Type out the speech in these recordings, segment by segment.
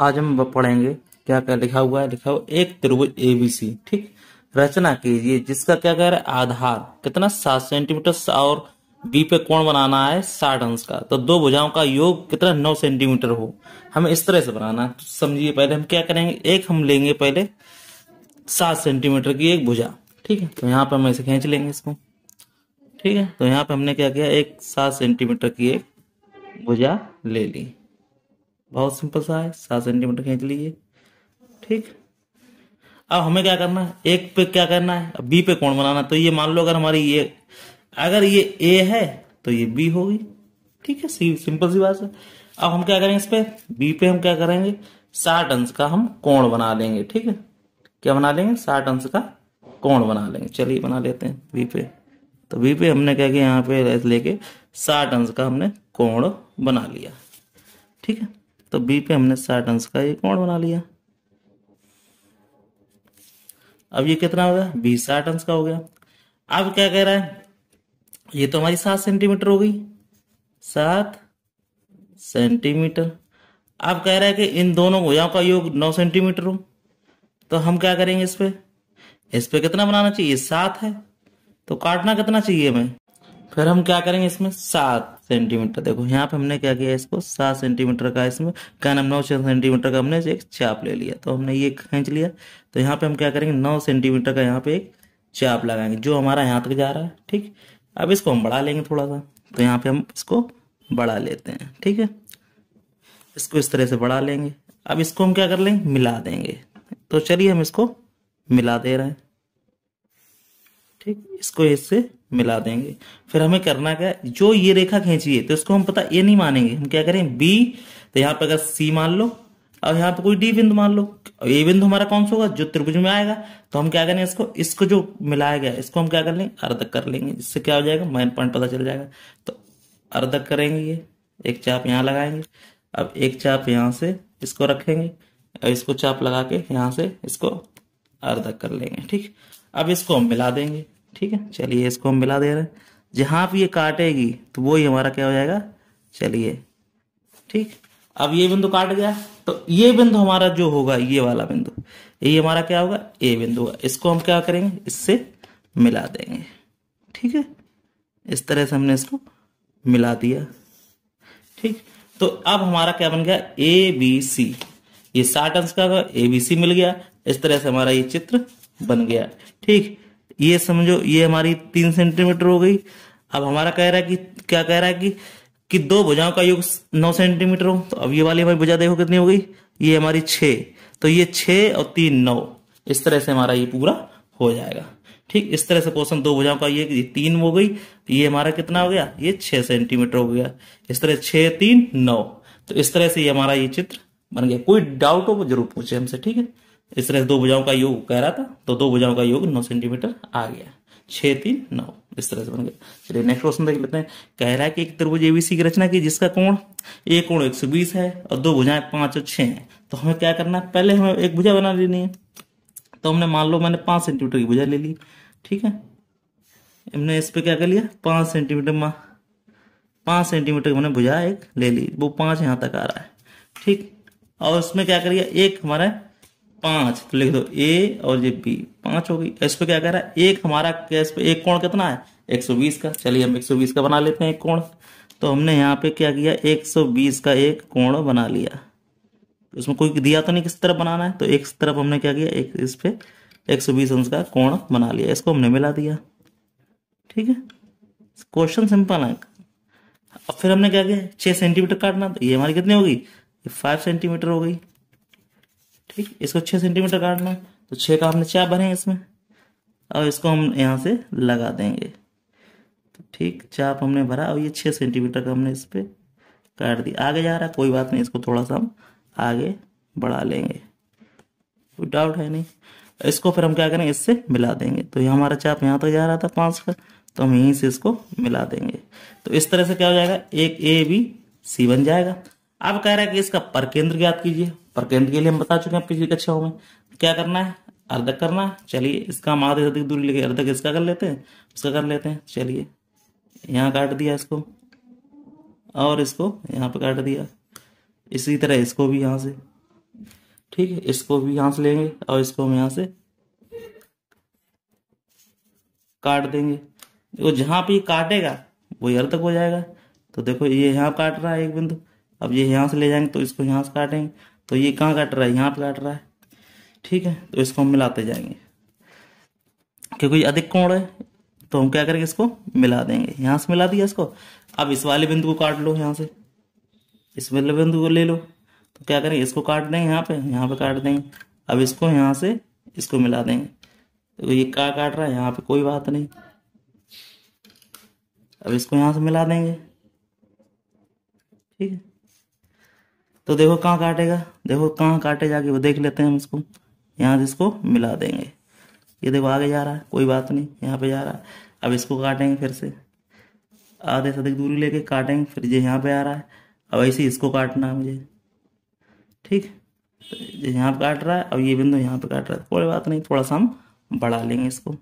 आज हम पढ़ेंगे क्या क्या लिखा हुआ है लिखा हुआ एक त्रिभुज एबीसी ठीक रचना कीजिए जिसका क्या कह रहा है आधार कितना सात सेंटीमीटर और बी पे कोण बनाना है साठ अंश का तो दो भुजाओं का योग कितना नौ सेंटीमीटर हो हमें इस तरह से बनाना है तो समझिए पहले हम क्या करेंगे एक हम लेंगे पहले सात सेंटीमीटर की एक भुजा ठीक है तो यहाँ पर हम ऐसे खींच लेंगे इसको ठीक है तो यहाँ पे हमने क्या किया एक सात सेंटीमीटर की एक भुजा ले ली बहुत सिंपल सा है सात सेंटीमीटर खींच लीजिए ठीक अब हमें क्या करना है एक पे क्या करना है बी पे कोण बनाना तो ये मान लो अगर हमारी ये अगर ये ए है तो ये बी होगी ठीक है सी सिंपल सी बात है अब हम क्या करेंगे इस पे बी पे हम क्या करेंगे साठ अंश का हम कोण बना लेंगे ठीक है क्या बना लेंगे साठ अंश का कोण बना लेंगे चलिए बना लेते हैं बी पे तो बी पे हमने क्या किया यहाँ पे लेके साठ अंश का हमने कोण बना लिया ठीक है तो बी पे हमने साठ अंश का एक कोण बना लिया अब ये कितना हो गया साठ अंश का हो गया अब क्या कह रहा है ये तो हमारी सात सेंटीमीटर हो गई सात सेंटीमीटर अब कह रहा है कि इन दोनों भुजाओं का योग नौ सेंटीमीटर हो तो हम क्या करेंगे इस पर इस पर कितना बनाना चाहिए सात है तो काटना कितना चाहिए हमें फिर हम क्या करेंगे इसमें सात सेंटीमीटर देखो यहाँ पे हमने क्या किया इसको सात सेंटीमीटर का इसमें क्या नाम नौ सेंटीमीटर का हमने एक चाप ले लिया तो हमने ये खींच लिया तो यहाँ पे हम क्या करेंगे नौ सेंटीमीटर का यहाँ पे एक चाप लगाएंगे जो हमारा यहाँ तक जा रहा है ठीक अब इसको हम बढ़ा लेंगे थोड़ा सा तो यहाँ पे हम इसको बढ़ा लेते हैं ठीक है इसको इस तरह से बढ़ा लेंगे अब इसको हम क्या कर लेंगे मिला देंगे तो चलिए हम इसको मिला दे रहे हैं ठीक इसको इससे मिला देंगे फिर हमें करना क्या जो ये रेखा खींची है तो इसको हम पता ये नहीं मानेंगे हम क्या करें बी तो यहाँ पे अगर सी मान लो अब यहाँ पे कोई डी बिंदु मान लो ए बिंदु हमारा कौन सा होगा जो त्रिभुज में आएगा तो हम क्या करें इसको इसको जो मिलाया गया इसको हम क्या कर लेंगे अर्धक कर लेंगे जिससे क्या हो जाएगा माइन पॉइंट पता चल जाएगा तो अर्धक करेंगे ये एक चाप यहाँ लगाएंगे अब एक चाप यहाँ से इसको रखेंगे अब इसको चाप लगा के यहाँ से इसको अर्धक कर लेंगे ठीक अब इसको हम मिला देंगे ठीक है चलिए इसको हम मिला दे रहे हैं जहाँ पर ये काटेगी तो ही हमारा क्या हो जाएगा चलिए ठीक अब ये बिंदु काट गया तो ये बिंदु हमारा जो होगा ये वाला बिंदु ये हमारा क्या होगा ए बिंदु होगा इसको हम क्या करेंगे इससे मिला देंगे ठीक है इस तरह से हमने इसको मिला दिया ठीक तो अब हमारा क्या बन गया ए बी सी ये साठ अंश का ए बी सी मिल गया इस तरह से हमारा ये चित्र बन गया ठीक ये समझो ये हमारी तीन सेंटीमीटर हो गई अब हमारा कह रहा है कि क्या कह रहा है कि कि दो भुजाओं का योग नौ सेंटीमीटर हो तो अब ये वाली हमारी भुजा देखो कितनी हो गई ये हमारी छः तो ये छ और तीन नौ इस तरह से हमारा ये पूरा हो जाएगा ठीक इस तरह से क्वेश्चन दो भुजाओं का ये तीन हो गई तो ये हमारा कितना हो गया ये छह सेंटीमीटर हो गया इस तरह छ तीन नौ तो इस तरह से ये हमारा ये चित्र बन गया कोई डाउट हो वो जरूर पूछे हमसे ठीक है इस तरह से दो भुजाओं का योग कह रहा था तो दो भुजाओं का योग नौ सेंटीमीटर आ गया छह तीन नौ इस तरह से बन गया चलिए नेक्स्ट क्वेश्चन देख लेते हैं कह रहा है कि एक त्रिभुज एबीसी की रचना की जिसका कोण एक कोण 120 है और दो भुजाएं पांच और छह हैं तो हमें क्या करना है पहले हमें एक भुजा बना लेनी है तो हमने मान लो मैंने पांच सेंटीमीटर की भुजा ले ली ठीक है हमने इस पर क्या कर लिया पांच सेंटीमीटर पांच सेंटीमीटर की मैंने भुजा एक ले ली वो पांच यहां तक आ रहा है ठीक और उसमें क्या करिए एक हमारा पांच तो लिख दो ए और ये बी पांच हो गई इस पर क्या कह रहा है एक हमारा कैस पे एक कोण कितना है 120 का चलिए हम 120 का बना लेते हैं एक कोण तो हमने यहाँ पे क्या किया 120 का एक कोण बना लिया उसमें कोई दिया तो नहीं किस तरफ बनाना है तो एक तरफ हमने क्या किया एक इस पे बीस अंश का कोण बना लिया इसको हमने मिला दिया ठीक है क्वेश्चन सिंपल है अब फिर हमने क्या किया छः सेंटीमीटर काटना तो ये हमारी कितनी होगी फाइव सेंटीमीटर हो गई ठीक इसको छः सेंटीमीटर काटना है तो छः का हमने चाप भरे इसमें और इसको हम यहाँ से लगा देंगे तो ठीक चाप हमने भरा और ये छः सेंटीमीटर का हमने इस पर काट दिया आगे जा रहा कोई बात नहीं इसको थोड़ा सा हम आगे बढ़ा लेंगे कोई डाउट है नहीं इसको फिर हम क्या करें इससे मिला देंगे तो ये हमारा चाप यहाँ तक तो जा रहा था पाँच का तो हम यहीं से इसको मिला देंगे तो इस तरह से क्या हो जाएगा एक ए बी सी बन जाएगा अब कह रहा है कि इसका पर केंद्र ज्ञात कीजिए पर केंद्र के लिए हम बता चुके हैं पिछली कक्षाओं में क्या करना है अर्धक करना है चलिए इसका हम आधे से अधिक दूरी लेके अर्धक इसका कर लेते हैं इसका कर लेते हैं चलिए यहाँ काट दिया इसको और इसको यहाँ पर काट दिया इसी तरह इसको भी यहाँ से ठीक है इसको भी यहाँ से लेंगे और इसको हम यहाँ से काट देंगे देखो जहाँ पे ये काटेगा वही अर्धक हो जाएगा तो देखो ये यहाँ काट रहा है एक बिंदु अब ये यहाँ से ले जाएंगे तो इसको यहाँ से काटेंगे तो ये कहाँ काट रहा है यहाँ पे काट रहा है ठीक है तो इसको हम मिलाते जाएंगे क्योंकि अधिक कोण है तो हम क्या करेंगे इसको मिला देंगे यहाँ से मिला दिया इसको अब इस वाले बिंदु को काट लो यहाँ से इस वाले बिंदु को ले लो तो क्या करेंगे इसको काट देंगे यहाँ पे यहाँ पे काट देंगे अब इसको यहाँ से इसको मिला देंगे तो ये कहाँ काट रहा है यहाँ पे कोई बात नहीं अब इसको यहाँ से मिला देंगे ठीक है तो देखो कहाँ काटेगा देखो कहाँ काटे जाके वो देख लेते हैं हम इसको यहाँ से इसको मिला देंगे ये देखो आगे जा रहा है कोई बात नहीं यहाँ पे जा रहा है अब इसको काटेंगे फिर से आधे से अधिक दूरी लेके काटेंगे फिर ये यहाँ पे आ रहा है अब ऐसे इसको काटना है मुझे ठीक तो ये यहाँ पे काट रहा है अब ये बिंदु यहाँ पे काट रहा है कोई बात नहीं थोड़ा सा हम बढ़ा लेंगे इसको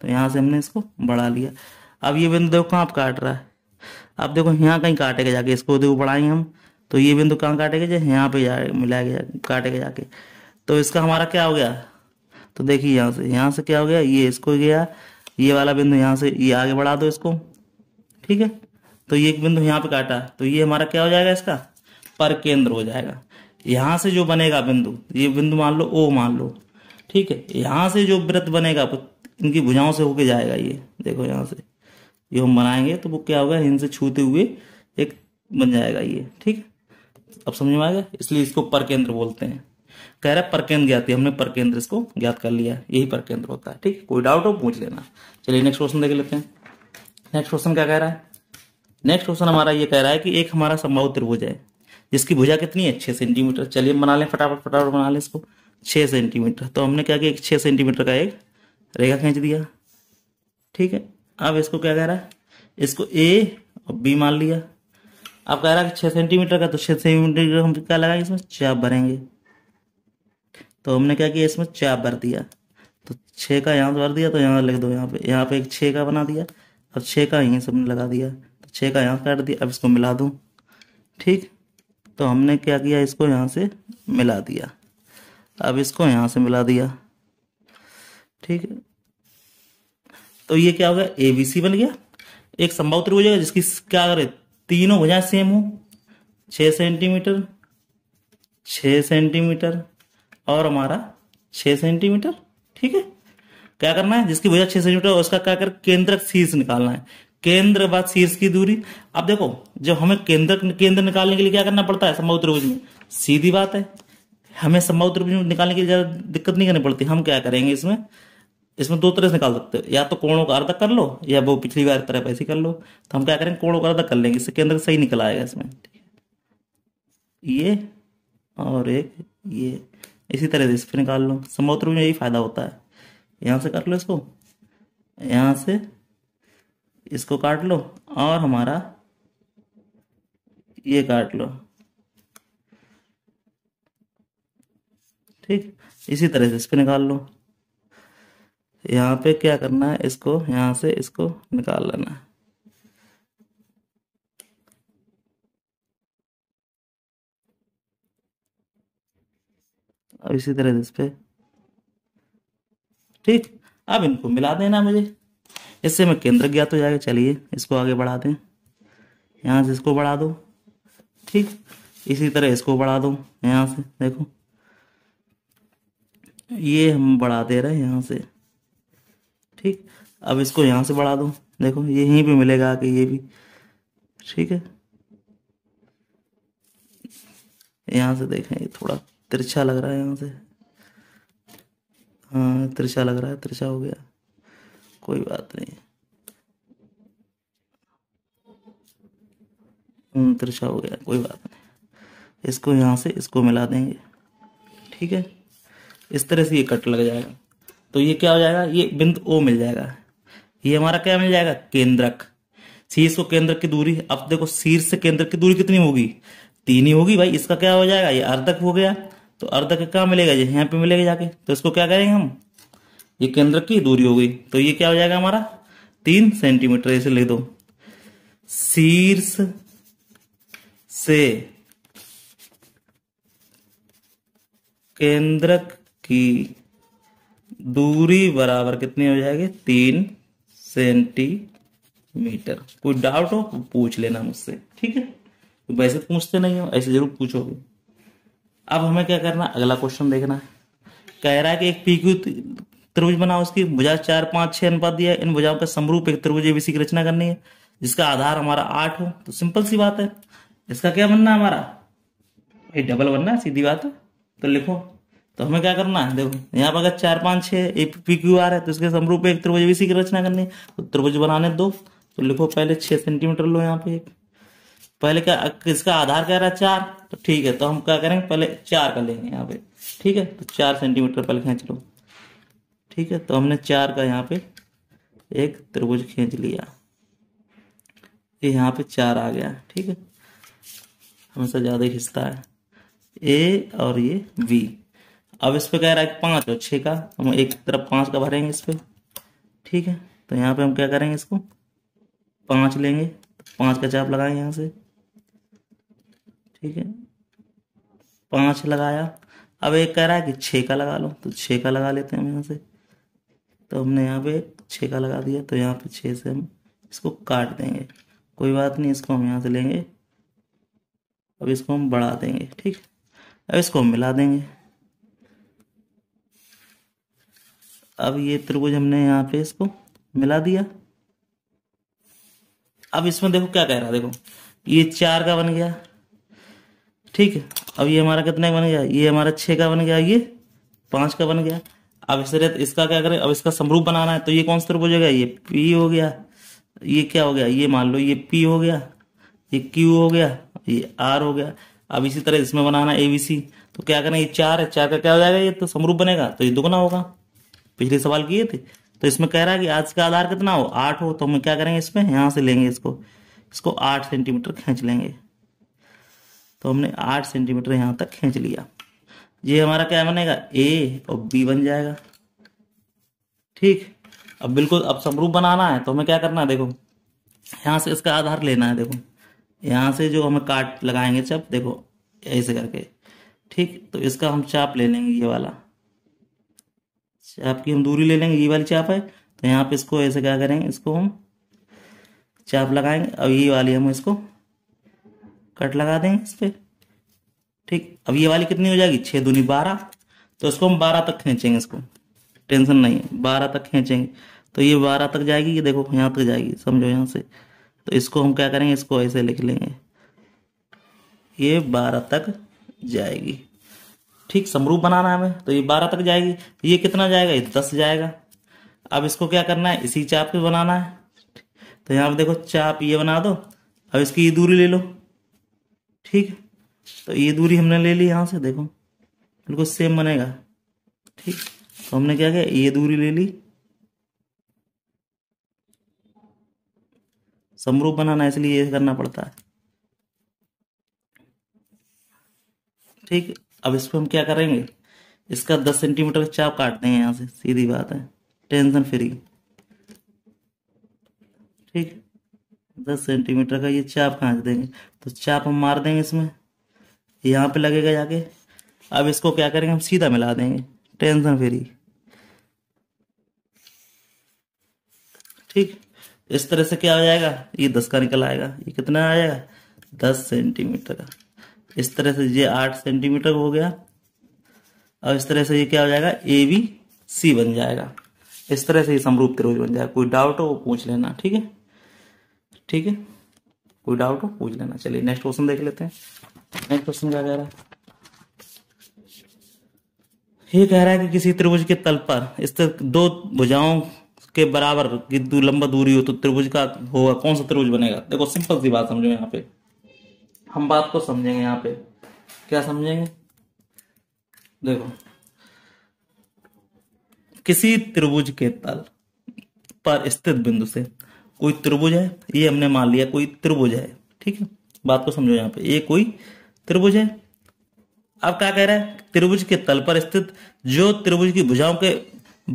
तो यहाँ से हमने इसको बढ़ा लिया अब ये बिंदु देखो कहाँ पर काट रहा है अब देखो यहाँ कहीं काटेगा जाके इसको देखो बढ़ाएंगे हम तो ये बिंदु कहाँ काटेगा जो यहाँ पे जा मिलाएगा काटेगा जाके तो इसका हमारा क्या हो गया तो देखिए यहाँ से यहाँ से क्या हो गया ये इसको गया ये वाला बिंदु यहाँ से ये आगे बढ़ा दो इसको ठीक है तो ये एक बिंदु यहाँ पे काटा तो ये हमारा क्या हो जाएगा इसका पर केंद्र हो जाएगा यहाँ से जो बनेगा बिंदु ये बिंदु मान लो ओ मान लो ठीक है यहाँ से जो व्रत बनेगा इनकी भुजाओं से होके जाएगा ये देखो यहाँ से ये हम बनाएंगे तो वो क्या होगा इनसे छूते हुए एक बन जाएगा ये ठीक है अब समझ में आएगा इसलिए इसको परकेंद्र बोलते हैं कह रहा है परकेंद्र ज्ञाति हमने परकेंद्र इसको ज्ञात कर लिया यही परकेंद्र होता है ठीक है कोई डाउट हो पूछ लेना चलिए नेक्स्ट क्वेश्चन देख लेते हैं नेक्स्ट क्वेश्चन क्या कह रहा है नेक्स्ट क्वेश्चन हमारा ये कह रहा है कि एक हमारा संभव त्रिभुज है जिसकी भुजा कितनी है छह सेंटीमीटर चलिए बना लें फटाफट फटाफट बना लें इसको छह सेंटीमीटर तो हमने क्या किया छह सेंटीमीटर का एक रेखा खींच दिया ठीक है अब इसको क्या कह रहा है इसको ए और बी मान लिया आप कह रहा है छः सेंटीमीटर का तो छः सेंटीमीटर हम क्या लगाएंगे इसमें चाप भरेंगे तो हमने क्या किया इसमें चाप भर दिया तो छः का यहाँ से भर दिया तो यहाँ लिख दो यहाँ पे यहाँ पे एक छः का बना दिया और छः का यहीं सबने लगा दिया तो छः का यहाँ काट दिया अब इसको मिला दूँ ठीक तो हमने क्या किया इसको यहाँ से मिला दिया अब इसको यहाँ से मिला दिया ठीक तो ये क्या हो गया ए बी सी बन गया एक संभव त्रिभुज है जिसकी क्या करें तीनों भुजाएं सेम हो छ सेंटीमीटर छ सेंटीमीटर और हमारा छ सेंटीमीटर ठीक है क्या करना है जिसकी भुजा छह सेंटीमीटर उसका क्या कर केंद्र शीर्ष निकालना है केंद्र बाद शीर्ष की दूरी अब देखो जब हमें केंद्र केंद्र निकालने के लिए क्या करना पड़ता है संभव त्रिभुज में सीधी बात है हमें संभव त्रिभुज निकालने के लिए ज्यादा दिक्कत नहीं करनी पड़ती हम क्या करेंगे इसमें इसमें दो तरह से निकाल सकते हो या तो कोणों का अर्धक कर लो या वो पिछली बार तरह पैसे कर लो तो हम क्या करेंगे कोणों का अर्धक कर लेंगे इसके अंदर सही निकल आएगा इसमें ये और एक ये इसी तरह से इस पर निकाल लो समोत्र में यही फायदा होता है यहाँ से काट लो इसको यहाँ से इसको काट लो और हमारा ये काट लो ठीक इसी तरह से इस पर निकाल लो यहाँ पे क्या करना है इसको यहाँ से इसको निकाल लेना है अब इसी तरह इस पे ठीक अब इनको मिला देना मुझे इससे मैं केंद्र ज्ञात हो जाके चलिए इसको आगे बढ़ा दें यहाँ से इसको बढ़ा दो ठीक इसी तरह इसको बढ़ा दो यहाँ से देखो ये हम बढ़ा दे रहे हैं यहाँ से ठीक अब इसको यहाँ से बढ़ा दूँ देखो ये यहीं पे मिलेगा कि ये भी ठीक है यहाँ से देखें ये थोड़ा तिरछा लग रहा है यहाँ से हाँ तिरछा लग रहा है तिरछा हो गया कोई बात नहीं हम्म, तिरछा हो गया कोई बात नहीं इसको यहाँ से इसको मिला देंगे ठीक है इस तरह से ये कट लग जाएगा तो ये क्या हो जाएगा ये बिंदु ओ मिल जाएगा ये हमारा क्या मिल जाएगा केंद्रक शीर्ष को केंद्र की दूरी अब देखो शीर्ष से केंद्र की दूरी कितनी होगी तीन ही होगी भाई इसका क्या हो जाएगा ये अर्धक हो गया तो अर्धक क्या मिलेगा ये यहाँ पे मिलेगा जाके तो इसको क्या करेंगे हम ये केंद्र की दूरी होगी तो ये क्या हो जाएगा हमारा तीन सेंटीमीटर ऐसे लिख दो शीर्ष से केंद्रक की दूरी बराबर कितनी हो जाएगी तीन सेंटीमीटर कोई डाउट हो तो पूछ लेना मुझसे ठीक है तो वैसे तो पूछते नहीं हो ऐसे जरूर पूछोगे अब हमें क्या करना अगला क्वेश्चन देखना है कह रहा है कि एक पीक्यू त्रिभुज बनाओ उसकी भुजा चार पांच छह अनुपात दिया इन भुजाओं का समरूप एक त्रिभुज एबीसी की रचना करनी है जिसका आधार हमारा आठ हो तो सिंपल सी बात है इसका क्या बनना हमारा ये डबल बनना सीधी बात है तो लिखो तो हमें क्या करना है देखो यहाँ पर अगर चार पांच छह पी क्यू आर है तो इसके समरूप एक त्रिभुज इसी की रचना करनी है तो त्रिभुज बनाने दो तो लिखो पहले छह सेंटीमीटर लो यहाँ पे एक पहले क्या इसका आधार कह रहा है चार तो ठीक है तो हम क्या करेंगे पहले चार का लेंगे यहाँ पे ठीक है तो चार सेंटीमीटर पहले खींच लो ठीक है तो हमने चार का यहाँ पे एक त्रिभुज खींच लिया ये यहाँ पे चार आ गया ठीक है हमेशा ज़्यादा हिस्सा है ए और ये बी अब इस पर कह रहा है पाँच और छः का हम एक तरफ पाँच का भरेंगे इस पर ठीक है तो यहाँ पे हम क्या करेंगे इसको पाँच लेंगे तो पाँच का चाप लगाएंगे यहाँ से ठीक है पाँच लगाया अब एक कह रहा है कि छः का लगा लो तो छः का लगा लेते हैं हम यहाँ से तो हमने यहाँ पे छः का लगा दिया तो यहाँ पे छः से हम इसको काट देंगे कोई बात नहीं इसको हम यहाँ से लेंगे अब इसको हम बढ़ा देंगे ठीक अब इसको हम मिला देंगे अब ये त्रिभुज हमने यहाँ पे इसको मिला दिया अब इसमें देखो क्या कह रहा है देखो ये चार का बन गया ठीक है अब ये हमारा कितने का बन गया ये हमारा छह का बन गया ये पांच का बन गया अब इस तरह इसका क्या करें अब इसका समरूप बनाना है तो ये कौन सा त्रिभुज हो गया ये पी हो गया ये क्या हो गया ये मान लो ये पी हो गया ये क्यू हो गया ये आर हो गया अब इसी तरह इसमें बनाना है एबीसी तो क्या करें ये चार है चार का क्या हो जाएगा ये तो समरूप बनेगा तो ये दुगना होगा पिछले सवाल किए थे तो इसमें कह रहा है कि आज का आधार कितना हो आठ हो तो हम क्या करेंगे इसमें यहाँ से लेंगे इसको इसको आठ सेंटीमीटर खींच लेंगे तो हमने आठ सेंटीमीटर यहाँ तक खींच लिया ये हमारा क्या बनेगा ए और बी बन जाएगा ठीक अब बिल्कुल अब समरूप बनाना है तो हमें क्या करना है देखो यहाँ से इसका आधार लेना है देखो यहाँ से जो हमें काट लगाएंगे चप देखो ऐसे करके ठीक तो इसका हम चाप ले लेंगे ये वाला चाप की हम दूरी ले लेंगे ये वाली चाप है तो यहाँ पे इसको ऐसे क्या करेंगे इसको हम चाप लगाएंगे अब ये वाली हम इसको कट लगा देंगे इस पर ठीक अब ये वाली कितनी हो जाएगी छः दूनी बारह तो इसको हम बारह तक खींचेंगे इसको टेंशन नहीं है बारह तक खींचेंगे तो ये बारह तक जाएगी ये देखो यहाँ तक जाएगी समझो यहाँ से तो इसको हम क्या करेंगे इसको ऐसे लिख लेंगे ये बारह तक जाएगी ठीक समरूप बनाना हमें तो ये बारह तक जाएगी ये कितना जाएगा ये दस जाएगा अब इसको क्या करना है इसी चाप पे बनाना है तो यहाँ पे देखो चाप ये बना दो अब इसकी ये दूरी ले लो ठीक तो ये दूरी हमने ले ली यहाँ से देखो बिल्कुल सेम बनेगा ठीक तो हमने क्या किया ये दूरी ले ली समरूप बनाना इसलिए ये करना पड़ता है ठीक अब इस पर हम क्या करेंगे इसका दस सेंटीमीटर चाप काटते हैं यहाँ से सीधी बात है टेंशन फ्री ठीक दस सेंटीमीटर का ये चाप खाँच देंगे तो चाप हम मार देंगे इसमें यहाँ पे लगेगा जाके अब इसको क्या करेंगे हम सीधा मिला देंगे टेंशन फ्री ठीक इस तरह से क्या हो जाएगा ये दस का निकल आएगा ये कितना आ जाएगा दस सेंटीमीटर का इस तरह से ये आठ सेंटीमीटर हो गया और इस तरह से ये क्या हो जाएगा ए बी सी बन जाएगा इस तरह से ये समरूप त्रिभुज बन जाएगा कोई डाउट हो पूछ लेना ठीक है ठीक है कोई डाउट हो पूछ लेना चलिए नेक्स्ट क्वेश्चन देख लेते हैं नेक्स्ट क्वेश्चन क्या कह रहा है ये कह रहा है कि किसी त्रिभुज के तल पर इस तरह दो भुजाओं के बराबर की लंबा दूरी हो तो त्रिभुज का होगा कौन सा त्रिभुज बनेगा देखो सिंपल सी बात समझो यहाँ पे हम बात को समझेंगे यहाँ पे क्या समझेंगे देखो किसी त्रिभुज के तल पर स्थित बिंदु से कोई त्रिभुज है ये हमने मान लिया कोई त्रिभुज है ठीक है बात को समझो यहाँ पे ये कोई त्रिभुज है अब क्या कह रहा है त्रिभुज के तल पर स्थित जो त्रिभुज की भुजाओं के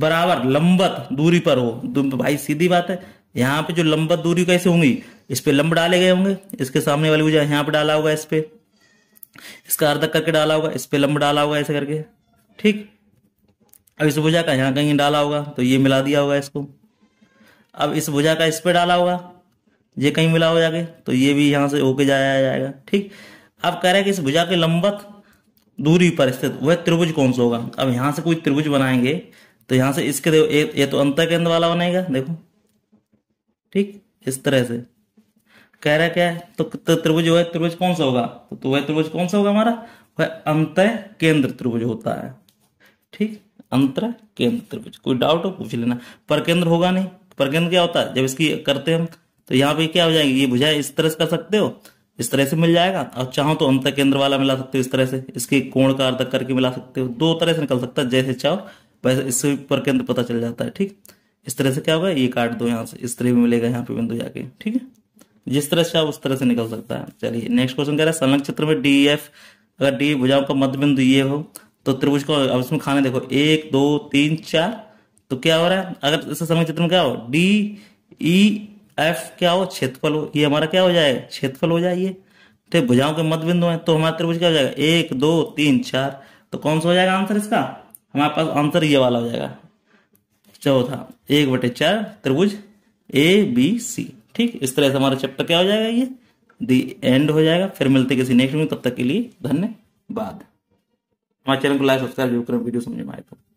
बराबर लंबत दूरी पर हो भाई सीधी बात है यहाँ पे जो लंबत दूरी कैसे होंगी इस पे लंब डाले गए होंगे इसके सामने वाली भुजा यहाँ पे डाला होगा इस पे इसका अर्धक करके डाला होगा इस पे लंब डाला होगा ऐसे करके ठीक अब इस भुजा का यहाँ कहीं डाला होगा तो ये मिला दिया होगा इसको अब इस भुजा का इस पे डाला होगा ये कहीं मिला हो जाके तो ये भी यहाँ से होके जाया जाएगा ठीक अब कह रहे हैं कि इस भुजा के लंबत दूरी पर स्थित वह त्रिभुज कौन सा होगा अब यहाँ से कोई त्रिभुज बनाएंगे तो यहाँ से इसके देखो ये तो अंतर केंद्र वाला बनेगा देखो ठीक इस तरह से कह रहा क्या है तो, तो त्रिभुज वह त्रिभुज कौन सा होगा तो, तो वह त्रिभुज कौन सा होगा हमारा वह अंत केंद्र त्रिभुज होता है ठीक अंतर केंद्र त्रिभुज कोई डाउट हो पूछ लेना पर केंद्र होगा नहीं पर केंद्र क्या होता है जब इसकी करते हम तो यहाँ पे क्या हो जाएगी ये भुजाएं इस तरह से कर सकते हो इस तरह से मिल जाएगा और चाहो तो अंत केंद्र वाला मिला सकते हो इस तरह से इसके कोण का अर्धक करके मिला सकते हो दो तरह से निकल सकता है जैसे चाहो वैसे इससे पर केंद्र पता चल जाता है ठीक इस तरह से क्या होगा ये काट दो यहाँ से इस तरह भी मिलेगा यहाँ पे बिंदु जाके ठीक है जिस तरह से आप उस तरह से निकल सकता है चलिए नेक्स्ट क्वेश्चन कह रहा है संलग्न क्षेत्र में डी एफ e अगर डी e भुजाओं का मध्य बिंदु ये हो तो त्रिभुज को अब इसमें खाने देखो एक दो तीन चार तो क्या हो रहा है अगर इस समय क्षेत्र में क्या हो डी ई एफ क्या हो क्षेत्रफल हो ये हमारा क्या हो जाएगा क्षेत्रफल हो जाए ये ठीक तो भुजाओं के मध्य बिंदु है तो हमारा त्रिभुज क्या हो जाएगा एक दो तीन चार तो कौन सा हो जाएगा आंसर इसका हमारे पास आंसर ये वाला हो जाएगा चौथा एक बटे चार त्रिभुज ए बी सी ठीक इस तरह से हमारा चैप्टर क्या हो जाएगा ये दी एंड हो जाएगा फिर मिलते किसी नेक्स्ट में तब तक के लिए धन्यवाद हमारे चैनल को लाइक सब्सक्राइब जरूर करें वीडियो समझ में आए तो